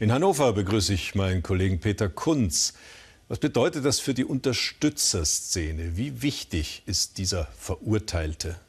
In Hannover begrüße ich meinen Kollegen Peter Kunz. Was bedeutet das für die Unterstützerszene? Wie wichtig ist dieser Verurteilte?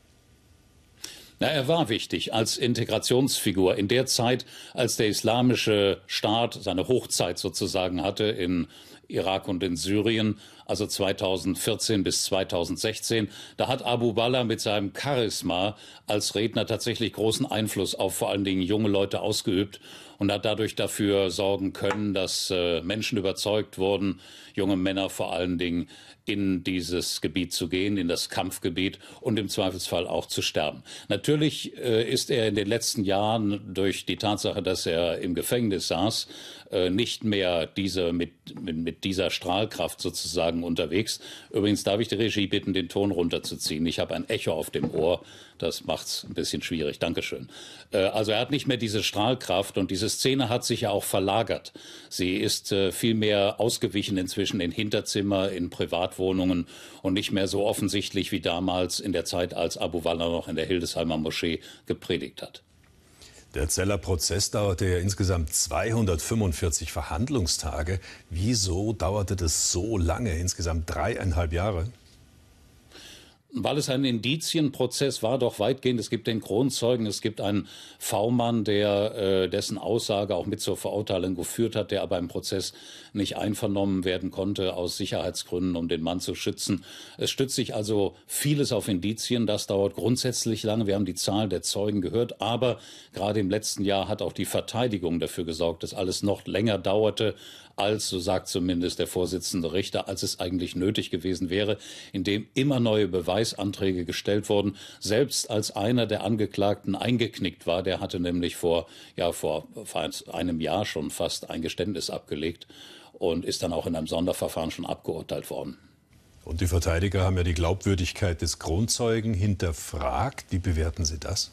Na, er war wichtig als Integrationsfigur in der Zeit, als der islamische Staat seine Hochzeit sozusagen hatte in Irak und in Syrien, also 2014 bis 2016. Da hat Abu Bala mit seinem Charisma als Redner tatsächlich großen Einfluss auf vor allen Dingen junge Leute ausgeübt und hat dadurch dafür sorgen können, dass äh, Menschen überzeugt wurden, junge Männer vor allen Dingen in dieses Gebiet zu gehen, in das Kampfgebiet und im Zweifelsfall auch zu sterben. Natürlich äh, ist er in den letzten Jahren durch die Tatsache, dass er im Gefängnis saß, äh, nicht mehr diese, mit, mit, dieser Strahlkraft sozusagen unterwegs. Übrigens darf ich die Regie bitten, den Ton runterzuziehen. Ich habe ein Echo auf dem Ohr. Das macht es ein bisschen schwierig. Dankeschön. also er hat nicht mehr diese Strahlkraft und diese diese Szene hat sich ja auch verlagert. Sie ist äh, viel ausgewichen inzwischen in Hinterzimmer, in Privatwohnungen und nicht mehr so offensichtlich wie damals in der Zeit, als Abu Walla noch in der Hildesheimer Moschee gepredigt hat. Der Zeller Prozess dauerte ja insgesamt 245 Verhandlungstage. Wieso dauerte das so lange, insgesamt dreieinhalb Jahre? weil es ein Indizienprozess war, doch weitgehend. Es gibt den Kronzeugen, es gibt einen V-Mann, der äh, dessen Aussage auch mit zur Verurteilung geführt hat, der aber im Prozess nicht einvernommen werden konnte aus Sicherheitsgründen, um den Mann zu schützen. Es stützt sich also vieles auf Indizien. Das dauert grundsätzlich lange. Wir haben die Zahl der Zeugen gehört, aber gerade im letzten Jahr hat auch die Verteidigung dafür gesorgt, dass alles noch länger dauerte als, so sagt zumindest der Vorsitzende Richter, als es eigentlich nötig gewesen wäre, indem immer neue Beweise Vergleichsanträge gestellt worden, selbst als einer der Angeklagten eingeknickt war. Der hatte nämlich vor, ja, vor einem Jahr schon fast ein Geständnis abgelegt und ist dann auch in einem Sonderverfahren schon abgeurteilt worden. Und die Verteidiger haben ja die Glaubwürdigkeit des Kronzeugen hinterfragt. Wie bewerten Sie das?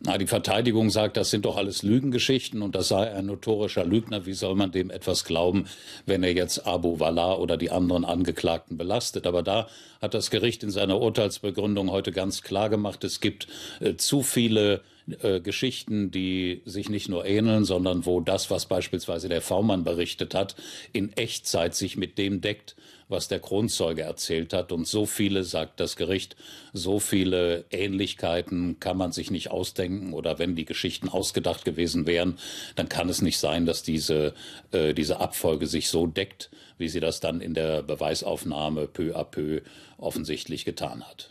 Na, die Verteidigung sagt, das sind doch alles Lügengeschichten und das sei ein notorischer Lügner. Wie soll man dem etwas glauben, wenn er jetzt Abu Wallah oder die anderen Angeklagten belastet? Aber da hat das Gericht in seiner Urteilsbegründung heute ganz klar gemacht, es gibt äh, zu viele äh, Geschichten, die sich nicht nur ähneln, sondern wo das, was beispielsweise der V-Mann berichtet hat, in Echtzeit sich mit dem deckt, was der Kronzeuge erzählt hat. Und so viele, sagt das Gericht, so viele Ähnlichkeiten kann man sich nicht ausdenken. Oder wenn die Geschichten ausgedacht gewesen wären, dann kann es nicht sein, dass diese, äh, diese Abfolge sich so deckt, wie sie das dann in der Beweisaufnahme peu à peu offensichtlich getan hat.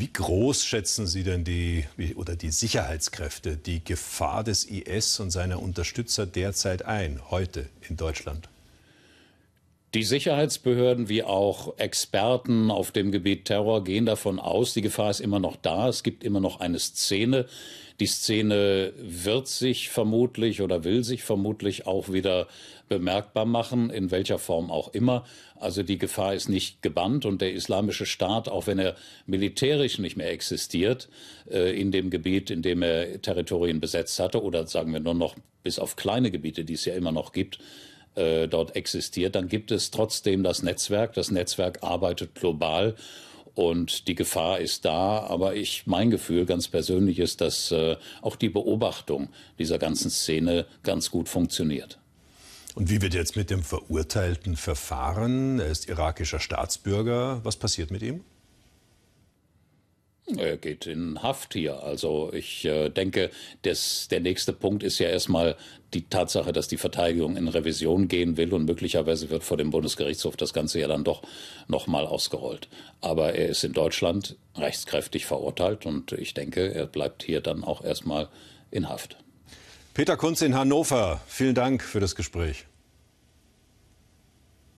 Wie groß schätzen Sie denn die oder die Sicherheitskräfte die Gefahr des IS und seiner Unterstützer derzeit ein, heute in Deutschland? Die Sicherheitsbehörden wie auch Experten auf dem Gebiet Terror gehen davon aus, die Gefahr ist immer noch da, es gibt immer noch eine Szene. Die Szene wird sich vermutlich oder will sich vermutlich auch wieder bemerkbar machen, in welcher Form auch immer. Also die Gefahr ist nicht gebannt und der islamische Staat, auch wenn er militärisch nicht mehr existiert, äh, in dem Gebiet, in dem er Territorien besetzt hatte oder sagen wir nur noch bis auf kleine Gebiete, die es ja immer noch gibt, äh, dort existiert, dann gibt es trotzdem das Netzwerk. Das Netzwerk arbeitet global und die Gefahr ist da. Aber ich, mein Gefühl ganz persönlich ist, dass äh, auch die Beobachtung dieser ganzen Szene ganz gut funktioniert. Und wie wird jetzt mit dem Verurteilten verfahren? Er ist irakischer Staatsbürger. Was passiert mit ihm? Er äh, geht in Haft hier. Also ich äh, denke, das, der nächste Punkt ist ja erstmal die Tatsache, dass die Verteidigung in Revision gehen will und möglicherweise wird vor dem Bundesgerichtshof das Ganze ja dann doch nochmal ausgerollt. Aber er ist in Deutschland rechtskräftig verurteilt und ich denke, er bleibt hier dann auch erstmal in Haft. Peter Kunz in Hannover, vielen Dank für das Gespräch.